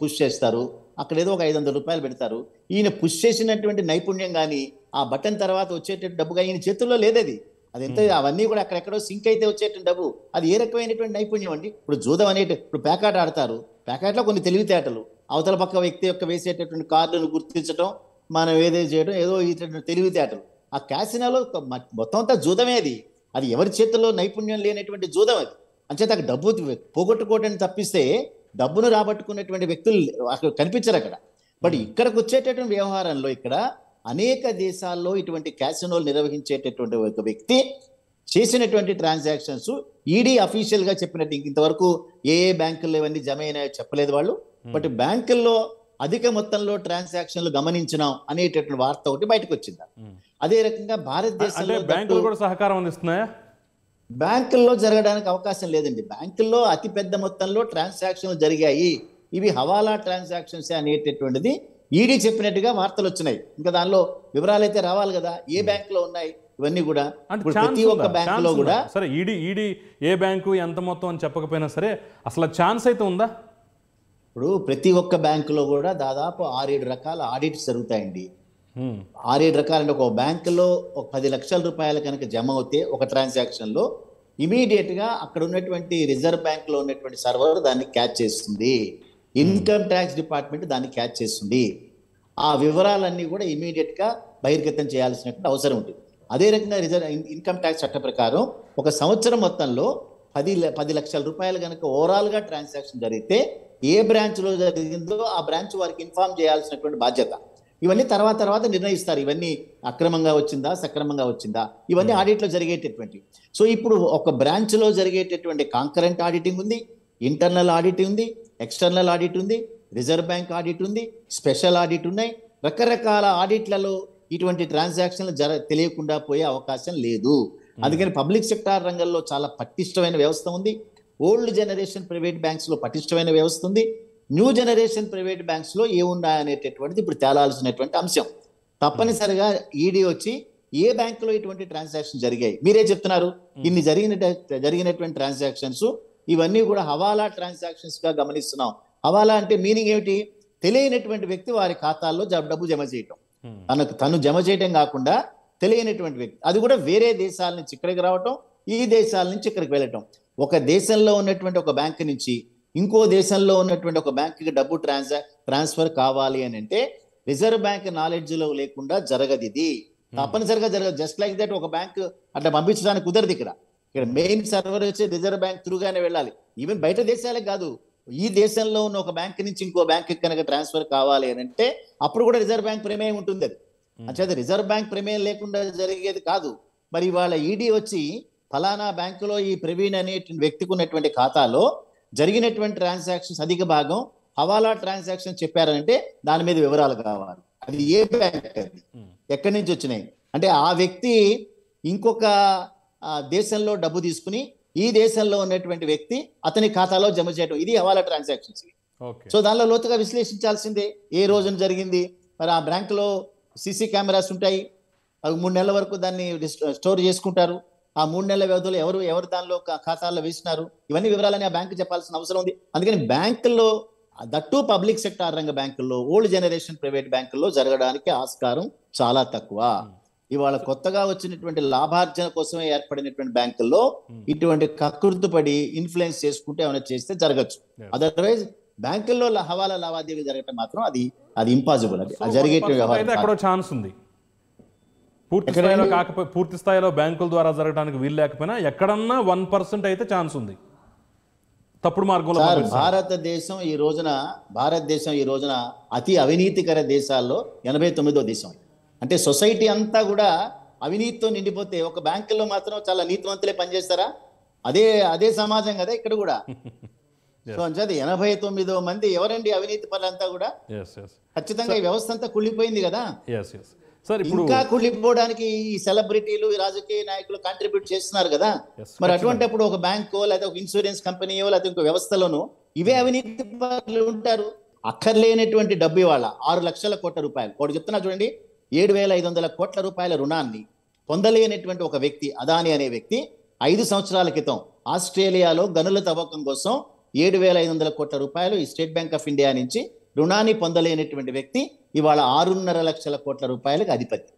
పుష్ చేస్తారు అక్కడ ఏదో ఒక ఐదు వందల రూపాయలు పెడతారు ఈయన పుష్ చేసినటువంటి నైపుణ్యం కానీ ఆ బటన్ తర్వాత వచ్చేటువంటి డబ్బుగా ఈయన చేతుల్లో లేదది అది ఎంత అవన్నీ కూడా అక్కడెక్కడో సింక్ అయితే వచ్చేటువంటి డబ్బు అది ఏ రకమైనటువంటి నైపుణ్యం అండి ఇప్పుడు జూదం అనేటి ఇప్పుడు ప్యాకాట్ ఆడతారు ప్యాకాట్లో కొన్ని తెలివితేటలు అవతల పక్క వ్యక్తి యొక్క వేసేటటువంటి కార్డును గుర్తించడం మనం ఏదో చేయడం ఏదో ఇటువంటి తెలివితేటలు ఆ క్యాసినాలో మొత్తం అంతా జూదమేది అది అది ఎవరి చేతిలో నైపుణ్యం లేనటువంటి జూదం అది అంచేత డబ్బు పోగొట్టుకోవటం తప్పిస్తే డబ్బును రాబట్టుకునేటువంటి వ్యక్తులు అక్కడ కనిపించరు అక్కడ బట్ ఇక్కడికి వచ్చేటటువంటి వ్యవహారంలో ఇక్కడ అనేక దేశాల్లో ఇటువంటి క్యాసినోలు నిర్వహించేటటువంటి ఒక వ్యక్తి చేసినటువంటి ట్రాన్సాక్షన్స్ ఈడీ అఫీషియల్గా చెప్పినట్టు ఇంతవరకు ఏ ఏ బ్యాంకుల్లో ఇవన్నీ జమ అయినాయో చెప్పలేదు వాళ్ళు బట్ బ్యాంకుల్లో అధిక మొత్తంలో ట్రాన్సాక్షన్లు గమనించినాం అనేటటువంటి వార్త ఒకటి బయటకు వచ్చింది అదే రకంగా భారతదేశంలో బ్యాంకులు కూడా సహకారం అందిస్తున్నాయా బ్యాంకుల్లో జరగడానికి అవకాశం లేదండి బ్యాంకుల్లో అతిపెద్ద మొత్తంలో ట్రాన్సాక్షన్లు జరిగాయి ఇవి హవాలా ట్రాన్సాక్షన్స్ అనేటటువంటిది ఈడీ చెప్పినట్టుగా వార్తలు వచ్చినాయి ఇంకా దానిలో వివరాలు అయితే రావాలి కదా ఏ hmm. బ్యాంకులో ఉన్నాయి ఇవన్నీ కూడా ప్రతి ఒక్క బ్యాంకులో కూడా సరే ఈడీ ఈడీ ఏ బ్యాంకు ఎంత మొత్తం అని చెప్పకపోయినా సరే అసలు ఛాన్స్ అయితే ఉందా ఇప్పుడు ప్రతి ఒక్క బ్యాంకులో కూడా దాదాపు ఆరేడు రకాల ఆడిట్స్ జరుగుతాయండి ఆరేడు రకాల ఒక బ్యాంకులో ఒక పది లక్షల రూపాయలు కనుక జమ అవుతే ఒక ట్రాన్సాక్షన్లో ఇమీడియట్గా అక్కడ ఉన్నటువంటి రిజర్వ్ బ్యాంక్లో ఉన్నటువంటి సర్వర్ దాన్ని క్యాచ్ చేస్తుంది ఇన్కమ్ ట్యాక్స్ డిపార్ట్మెంట్ దాన్ని క్యాచ్ చేస్తుంది ఆ వివరాలన్నీ కూడా ఇమీడియట్గా బహిర్గతం చేయాల్సినటువంటి అవసరం ఉంటుంది అదే రకంగా రిజర్వ్ ఇన్కమ్ ట్యాక్స్ చట్ట ప్రకారం ఒక సంవత్సరం మొత్తంలో పది పది లక్షల రూపాయలు కనుక ఓవరాల్గా ట్రాన్సాక్షన్ జరిగితే ఏ బ్రాంచ్లో జరిగిందో ఆ బ్రాంచ్ వారికి ఇన్ఫామ్ చేయాల్సినటువంటి బాధ్యత ఇవన్నీ తర్వాత తర్వాత నిర్ణయిస్తారు ఇవన్నీ అక్రమంగా వచ్చిందా సక్రమంగా వచ్చిందా ఇవన్నీ hmm. ఆడిట్లో జరిగేటటువంటి సో ఇప్పుడు ఒక బ్రాంచ్లో జరిగేటటువంటి కాంకరెంట్ ఆడిటింగ్ ఉంది ఇంటర్నల్ ఆడిట్ ఉంది ఎక్స్టర్నల్ ఆడిట్ ఉంది రిజర్వ్ బ్యాంక్ ఆడిట్ ఉంది స్పెషల్ ఆడిట్ ఉన్నాయి రకరకాల ఆడిట్లలో ఇటువంటి ట్రాన్సాక్షన్లు జర తెలియకుండా పోయే అవకాశం లేదు hmm. అందుకని పబ్లిక్ సెక్టార్ రంగంలో చాలా పటిష్టమైన వ్యవస్థ ఉంది ఓల్డ్ జనరేషన్ ప్రైవేట్ బ్యాంక్స్లో పటిష్టమైన వ్యవస్థ ఉంది న్యూ జనరేషన్ ప్రైవేట్ బ్యాంక్స్లో ఏమున్నాయనేటటువంటిది ఇప్పుడు తేలాల్సినటువంటి అంశం తప్పనిసరిగా ఈడీ వచ్చి ఏ బ్యాంకులో ఇటువంటి ట్రాన్సాక్షన్ జరిగాయి మీరే చెప్తున్నారు ఇన్ని జరిగిన జరిగినటువంటి ట్రాన్సాక్షన్స్ ఇవన్నీ కూడా హవాలా ట్రాన్సాక్షన్స్ గా గమనిస్తున్నాం హవాలా అంటే మీనింగ్ ఏమిటి తెలియనటువంటి వ్యక్తి వారి ఖాతాల్లో డబ్బు జమ చేయటం తనకు తను జమ చేయటం కాకుండా తెలియనటువంటి వ్యక్తి అది కూడా వేరే దేశాల నుంచి ఇక్కడికి రావటం ఈ దేశాల నుంచి ఇక్కడికి వెళ్ళటం ఒక దేశంలో ఉన్నటువంటి ఒక బ్యాంక్ నుంచి ఇంకో దేశంలో ఉన్నటువంటి ఒక బ్యాంక్కి డబ్బు ట్రాన్సా ట్రాన్స్ఫర్ కావాలి అని అంటే రిజర్వ్ బ్యాంక్ నాలెడ్జ్లో లేకుండా జరగదు ఇది తప్పనిసరిగా జరగదు జస్ట్ లైక్ దట్ ఒక బ్యాంక్ అట్లా పంపించడానికి కుదరదు ఇక్కడ ఇక్కడ మెయిన్ సర్వర్ వచ్చి రిజర్వ్ బ్యాంక్ త్రూగానే వెళ్ళాలి ఈవెన్ బయట దేశాలే కాదు ఈ దేశంలో ఉన్న ఒక బ్యాంక్ నుంచి ఇంకో బ్యాంక్ కనుక ట్రాన్స్ఫర్ కావాలి అని అంటే అప్పుడు కూడా రిజర్వ్ బ్యాంక్ ప్రమేయం ఉంటుంది అది అంటే రిజర్వ్ బ్యాంక్ ప్రమేయం లేకుండా జరిగేది కాదు మరి ఇవాళ ఈడీ వచ్చి ఫలానా బ్యాంకులో ఈ ప్రవీణ్ అనే వ్యక్తికి ఉన్నటువంటి ఖాతాలో జరిగినటువంటి ట్రాన్సాక్షన్స్ అధిక భాగం హవాలా ట్రాన్సాక్షన్ చెప్పారంటే దాని మీద వివరాలు కావాలి అది ఏ బ్యాంక్ అది ఎక్కడి నుంచి వచ్చినాయి అంటే ఆ వ్యక్తి ఇంకొక దేశంలో డబ్బు తీసుకుని ఈ దేశంలో ఉన్నటువంటి వ్యక్తి అతని ఖాతాలో జమ చేయడం ఇది హవాలా ట్రాన్సాక్షన్స్ సో దానిలో లోతుగా విశ్లేషించాల్సిందే ఏ రోజున జరిగింది మరి ఆ బ్యాంకులో సీసీ కెమెరాస్ ఉంటాయి మూడు నెలల వరకు దాన్ని స్టోర్ చేసుకుంటారు ఆ మూడు నెలల వ్యవధిలో ఎవరు ఎవరు దానిలో ఖాతాల్లో వేసినారు ఇవన్నీ వివరాలని ఆ బ్యాంకు చెప్పాల్సిన అవసరం ఉంది అందుకని బ్యాంకుల్లో దట్టు పబ్లిక్ సెక్టార్ రంగ బ్యాంకుల్లో ఓల్డ్ జనరేషన్ ప్రైవేట్ బ్యాంకుల్లో జరగడానికి ఆస్కారం చాలా తక్కువ hmm. ఇవాళ కొత్తగా వచ్చినటువంటి లాభార్జన కోసమే ఏర్పడినటువంటి బ్యాంకుల్లో hmm. ఇటువంటి కకృతి పడి ఇన్ఫ్లుయెన్స్ చేసుకుంటే ఏమైనా చేస్తే జరగచ్చు అదర్వైజ్ బ్యాంకుల్లో హవాలా లావాదేవీలు జరగటం మాత్రం అది అది ఇంపాసిబుల్ అది జరిగే ఛాన్స్ ఉంది పూర్తి స్థాయిలో కాకపోతే పూర్తి స్థాయిలో బ్యాంకుల ద్వారా జరగడానికి వీలు లేకపోయినా ఎక్కడన్నా వన్ పర్సెంట్ అయితే ఛాన్స్ ఉంది తప్పుడు మార్గంలో భారతదేశం ఈ రోజున భారతదేశం ఈ రోజున అతి అవినీతికర దేశాల్లో ఎనభై తొమ్మిదో దేశం అంటే సొసైటీ అంతా కూడా అవినీతితో నిండిపోతే ఒక బ్యాంకుల్లో మాత్రం చాలా నీతివంతులే పనిచేస్తారా అదే అదే సమాజం కదా ఇక్కడ కూడా సో అంచేది ఎనభై తొమ్మిదో మంది ఎవరండి అవినీతి పనులంతా కూడా ఖచ్చితంగా ఈ వ్యవస్థ అంతా కుళ్ళిపోయింది కదా సార్ ఇంకా కుళ్ళిపోవడానికి ఈ సెలబ్రిటీలు రాజకీయ నాయకులు కాంట్రిబ్యూట్ చేస్తున్నారు కదా మరి అటువంటి అప్పుడు ఒక బ్యాంక్ లేదా ఒక ఇన్సూరెన్స్ కంపెనీయో లేదా ఇంకో వ్యవస్థలోనూ ఇవే అవినీతి ఉంటారు అక్కర్లేనటువంటి డబ్బు ఇవాళ ఆరు లక్షల కోట్ల రూపాయలు వాడు చెప్తున్నా చూడండి ఏడు వేల ఐదు వందల కోట్ల రూపాయల రుణాన్ని పొందలేనటువంటి ఒక వ్యక్తి అదాని అనే వ్యక్తి ఐదు సంవత్సరాల క్రితం ఆస్ట్రేలియాలో గనుల తవ్వకం కోసం ఏడు వేల ఐదు వందల కోట్ల రూపాయలు ఈ స్టేట్ బ్యాంక్ ఆఫ్ ఇండియా నుంచి రుణాన్ని పొందలేనటువంటి వ్యక్తి ఇవాళ ఆరున్నర లక్షల కోట్ల రూపాయలకు అధిపతి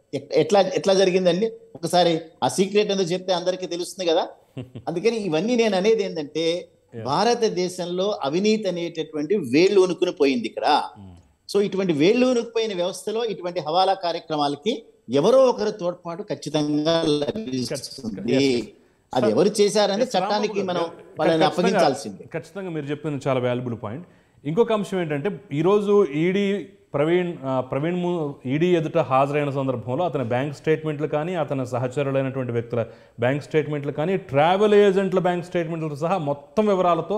ఎట్లా ఎట్లా జరిగిందండి ఒకసారి ఆ సీక్రెట్ ఎందుకు చెప్తే అందరికీ తెలుస్తుంది కదా అందుకని ఇవన్నీ నేను అనేది ఏంటంటే భారతదేశంలో అవినీతి అనేటటువంటి వేళ్ళు ఉనుకుని పోయింది ఇక్కడ సో ఇటువంటి వేళ్ళు ఉనుకుపోయిన వ్యవస్థలో ఇటువంటి హవాలా కార్యక్రమాలకి ఎవరో ఒకరు తోడ్పాటు ఖచ్చితంగా లభిస్తుంది అది ఎవరు చేశారని చట్టానికి మనం వాళ్ళని అప్పగించాల్సింది ఖచ్చితంగా మీరు చెప్పిన చాలా వాల్యుబుల్ పాయింట్ ఇంకొక అంశం ఏంటంటే ఈరోజు ED e Praveen Praveen ED ఎదుట హాజరైన సందర్భంలో అతని బ్యాంక్ స్టేట్మెంట్లు కానీ అతని సహచరులైనటువంటి వ్యక్తుల బ్యాంక్ స్టేట్మెంట్లు కానీ ట్రావెల్ ఏజెంట్ల బ్యాంక్ స్టేట్మెంట్లు సహా మొత్తం వివరాలతో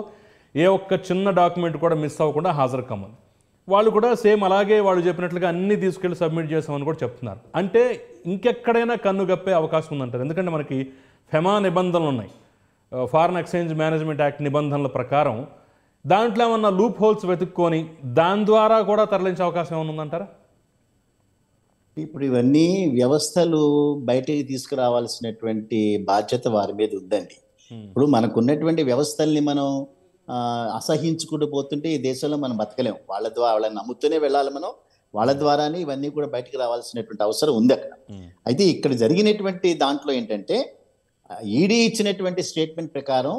ఏ ఒక్క చిన్న డాక్యుమెంట్ కూడా మిస్ అవ్వకుండా హాజరు కమ్మను వాళ్ళు కూడా సేమ్ అలాగే వాళ్ళు చెప్పినట్లుగా అన్ని తీసుకెళ్ళి సబ్మిట్ చేసామని కూడా చెప్తున్నారు అంటే ఇంకెక్కడైనా కన్ను గప్పే అవకాశం ఉందంటారు ఎందుకంటే మనకి ఫెమా నిబంధనలు ఉన్నాయి ఫారిన్ ఎక్స్చేంజ్ మేనేజ్మెంట్ యాక్ట్ నిబంధనల ప్రకారం దాంట్లో ఏమన్నా లూప్ హోల్స్ వెతుక్కొని దాని ద్వారా కూడా తరలించే అవకాశం ఏమైనా ఉందంటారా ఇప్పుడు ఇవన్నీ వ్యవస్థలు బయటికి తీసుకురావాల్సినటువంటి బాధ్యత వారి మీద ఉందండి ఇప్పుడు మనకున్నటువంటి వ్యవస్థల్ని మనం అసహించుకుంటూ పోతుంటే ఈ దేశంలో మనం బతకలేము వాళ్ళ ద్వారా వాళ్ళని నమ్ముతూనే వెళ్ళాలి మనం వాళ్ళ ద్వారానే ఇవన్నీ కూడా బయటకు రావాల్సినటువంటి అవసరం ఉంది అక్కడ అయితే ఇక్కడ జరిగినటువంటి దాంట్లో ఏంటంటే ఈడీ ఇచ్చినటువంటి స్టేట్మెంట్ ప్రకారం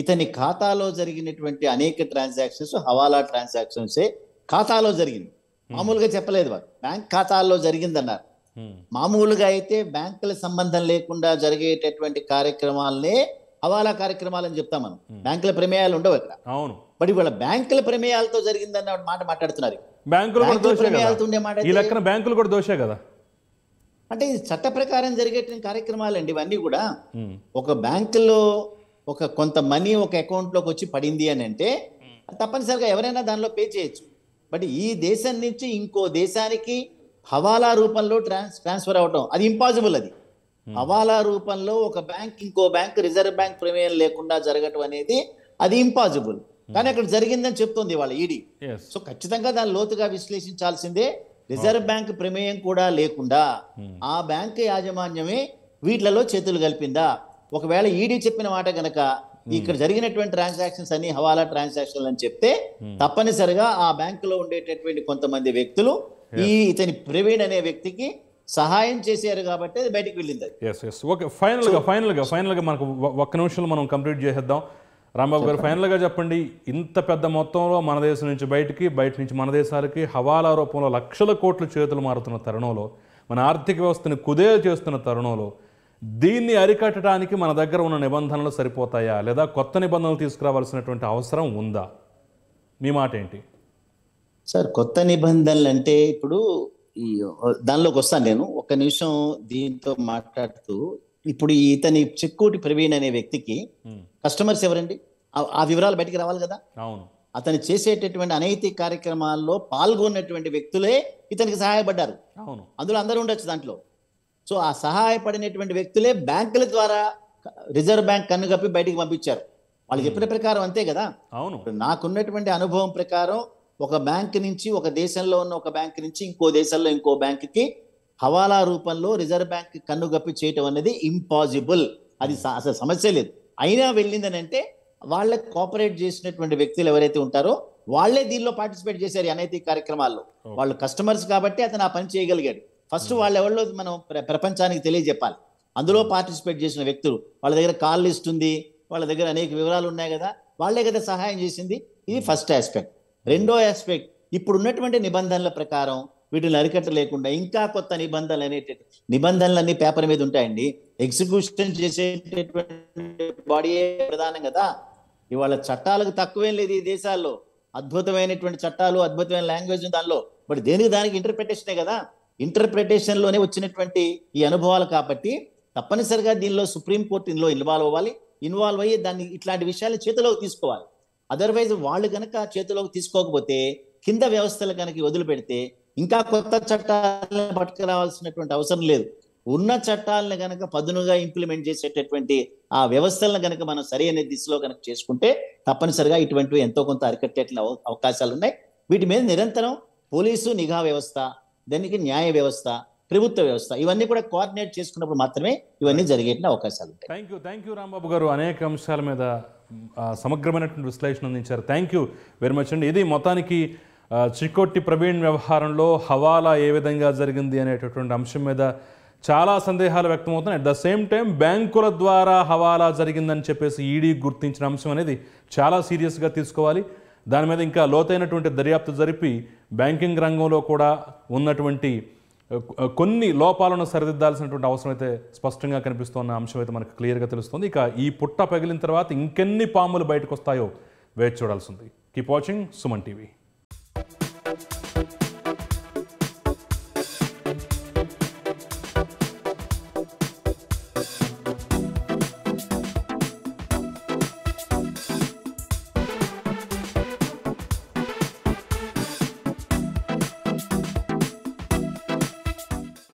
ఇతని ఖాతాలో జరిగినటువంటి అనేక ట్రాన్సాక్షన్స్ హవాలా ట్రాన్సాక్షన్సే ఖాతాలో జరిగింది hmm. మామూలుగా చెప్పలేదు వారు బ్యాంక్ ఖాతాల్లో జరిగిందన్నారు hmm. మామూలుగా అయితే బ్యాంకుల సంబంధం లేకుండా జరిగేటటువంటి కార్యక్రమాలనే హవాలా కార్యక్రమాలని చెప్తాం మనం hmm. బ్యాంకుల ప్రమేయాలు ఉండవు ఇక్కడ అవును బట్ ఇవాళ బ్యాంకుల ప్రమేయాలతో జరిగిందన్న మాట మాట్లాడుతున్నారు బ్యాంకులు కూడా బ్యాంకులు కూడా దోషే కదా అంటే ఇది చట్ట ప్రకారం జరిగేటువంటి అండి ఇవన్నీ కూడా ఒక బ్యాంకులో ఒక కొంత మనీ ఒక అకౌంట్లోకి వచ్చి పడింది అని అంటే తప్పనిసరిగా ఎవరైనా దానిలో పే చేయొచ్చు బట్ ఈ దేశం నుంచి ఇంకో దేశానికి హవాలా రూపంలో ట్రాన్స్ ట్రాన్స్ఫర్ అవ్వటం అది ఇంపాసిబుల్ అది హవాలా రూపంలో ఒక బ్యాంక్ ఇంకో బ్యాంక్ రిజర్వ్ బ్యాంక్ ప్రమేయం లేకుండా జరగటం అనేది అది ఇంపాసిబుల్ కానీ అక్కడ జరిగిందని చెప్తుంది వాళ్ళ ఈడీ సో ఖచ్చితంగా దాన్ని లోతుగా విశ్లేషించాల్సిందే రిజర్వ్ బ్యాంక్ ప్రమేయం కూడా లేకుండా ఆ బ్యాంక్ యాజమాన్యమే వీటిలలో చేతులు కలిపిందా ఒకవేళ ఈడీ e చెప్పిన మాట గనక hmm. ఇక్కడ జరిగినటువంటి ట్రాన్సాక్షన్స్ అన్ని హవాలా ట్రాన్సాక్షన్లు అని చెప్తే hmm. తప్పనిసరిగా ఆ బ్యాంకులో ఉండేటటువంటి కొంతమంది వ్యక్తులు ఈ ఇతని ప్రవీణ్ అనే వ్యక్తికి సహాయం చేశారు కాబట్టి అది బయటకు వెళ్ళింది ఎస్ ఎస్ ఓకే గా ఫైనల్ గా మనకు ఒక్క నిమిషంలో మనం కంప్లీట్ చేసేద్దాం రాంబాబు గారు ఫైనల్గా చెప్పండి ఇంత పెద్ద మొత్తంలో మన దేశం నుంచి బయటికి బయట నుంచి మన దేశాలకి హవాలా రూపంలో లక్షల కోట్ల చేతులు మారుతున్న తరుణంలో మన ఆర్థిక వ్యవస్థను కుదేలు చేస్తున్న తరుణంలో దీన్ని అరికట్టడానికి మన దగ్గర ఉన్న నిబంధనలు సరిపోతాయా లేదా కొత్త నిబంధనలు తీసుకురావాల్సినటువంటి అవసరం ఉందా మీ మాట ఏంటి సార్ కొత్త నిబంధనలు అంటే ఇప్పుడు దానిలోకి వస్తాను నేను ఒక నిమిషం దీంతో మాట్లాడుతూ ఇప్పుడు ఇతని చెక్కుటి ప్రవీణ్ అనే వ్యక్తికి కస్టమర్స్ ఎవరండి ఆ వివరాలు బయటికి రావాలి కదా అవును అతను చేసేటటువంటి అనైతిక కార్యక్రమాల్లో పాల్గొన్నటువంటి వ్యక్తులే ఇతనికి సహాయపడ్డారు అవును అందులో అందరూ ఉండొచ్చు దాంట్లో సో ఆ సహాయపడినటువంటి వ్యక్తులే బ్యాంకుల ద్వారా రిజర్వ్ బ్యాంక్ కన్నుగప్పి బయటికి పంపించారు వాళ్ళు చెప్పిన ప్రకారం అంతే కదా అవును నాకున్నటువంటి అనుభవం ప్రకారం ఒక బ్యాంక్ నుంచి ఒక దేశంలో ఉన్న ఒక బ్యాంక్ నుంచి ఇంకో దేశంలో ఇంకో బ్యాంక్కి హవాలా రూపంలో రిజర్వ్ బ్యాంక్ కన్నుగప్పి చేయటం అనేది ఇంపాసిబుల్ అది అసలు సమస్య లేదు అయినా వెళ్ళిందని అంటే వాళ్ళకి కోఆపరేట్ చేసినటువంటి వ్యక్తులు ఎవరైతే ఉంటారో వాళ్లే దీనిలో పార్టిసిపేట్ చేశారు ఎన్ఐటీ కార్యక్రమాల్లో వాళ్ళు కస్టమర్స్ కాబట్టి అతను ఆ పని చేయగలిగాడు ఫస్ట్ వాళ్ళు ఎవరిలో మనం ప్రపంచానికి తెలియజెప్పాలి అందులో hmm. పార్టిసిపేట్ చేసిన వ్యక్తులు వాళ్ళ దగ్గర కాల్ లిస్ట్ ఉంది వాళ్ళ దగ్గర అనేక వివరాలు ఉన్నాయి కదా వాళ్ళే కదా సహాయం చేసింది ఇది hmm. ఫస్ట్ ఆస్పెక్ట్ రెండో ఆస్పెక్ట్ ఇప్పుడు ఉన్నటువంటి నిబంధనల ప్రకారం వీటిని అరికట్టలేకుండా ఇంకా కొత్త నిబంధనలు అనేటువంటి నిబంధనలన్నీ పేపర్ మీద ఉంటాయండి ఎగ్జిక్యూషన్ చేసేటటువంటి బాడీయే ప్రధానం కదా ఇవాళ చట్టాలకు తక్కువేం లేదు ఈ దేశాల్లో అద్భుతమైనటువంటి చట్టాలు అద్భుతమైన లాంగ్వేజ్ దానిలో బట్ దేనికి దానికి ఇంటర్ప్రిటేషనే కదా ఇంటర్ప్రిటేషన్లోనే వచ్చినటువంటి ఈ అనుభవాలు కాబట్టి తప్పనిసరిగా దీనిలో సుప్రీంకోర్టు ఇందులో ఇన్వాల్వ్ అవ్వాలి ఇన్వాల్వ్ అయ్యి దాన్ని ఇట్లాంటి విషయాలు చేతిలోకి తీసుకోవాలి అదర్వైజ్ వాళ్ళు కనుక చేతిలోకి తీసుకోకపోతే కింద వ్యవస్థలు కనుక వదిలిపెడితే ఇంకా కొత్త చట్టాలను పట్టుకురావాల్సినటువంటి అవసరం లేదు ఉన్న చట్టాలను కనుక పదునుగా ఇంప్లిమెంట్ చేసేటటువంటి ఆ వ్యవస్థలను కనుక మనం సరి అనే దిశలో కనుక చేసుకుంటే తప్పనిసరిగా ఇటువంటివి ఎంతో కొంత అరికట్టేట అవకాశాలు ఉన్నాయి వీటి మీద నిరంతరం పోలీసు నిఘా వ్యవస్థ దానికి న్యాయ వ్యవస్థ ప్రభుత్వ వ్యవస్థ ఇవన్నీ కూడా కోఆర్డినేట్ చేసుకున్నప్పుడు మాత్రమే ఇవన్నీ జరిగే అవకాశాలు thank you thank you Rambabu garu అనేక అంశాల మీద సమగ్రమైనటువంటి విశ్లేషణ అందించారు థ్యాంక్ యూ వెరీ మచ్ అండి ఇది మొత్తానికి చికోట్టి ప్రవీణ్ వ్యవహారంలో హవాలా ఏ విధంగా జరిగింది అనేటటువంటి అంశం మీద చాలా సందేహాలు వ్యక్తమవుతున్నాయి అట్ ద సేమ్ టైం బ్యాంకుల ద్వారా హవాలా జరిగిందని చెప్పేసి ఈడీ e గుర్తించిన అంశం అనేది చాలా సీరియస్గా తీసుకోవాలి దాని మీద ఇంకా లోతైనటువంటి దర్యాప్తు జరిపి బ్యాంకింగ్ రంగంలో కూడా ఉన్నటువంటి కొన్ని లోపాలను సరిదిద్దాల్సినటువంటి అవసరం అయితే స్పష్టంగా కనిపిస్తున్న అంశం అయితే మనకు క్లియర్గా తెలుస్తుంది ఇక ఈ పుట్ట పగిలిన తర్వాత ఇంకెన్ని పాములు బయటకు వస్తాయో వేచి చూడాల్సింది కీప్ వాచింగ్ సుమన్ టీవీ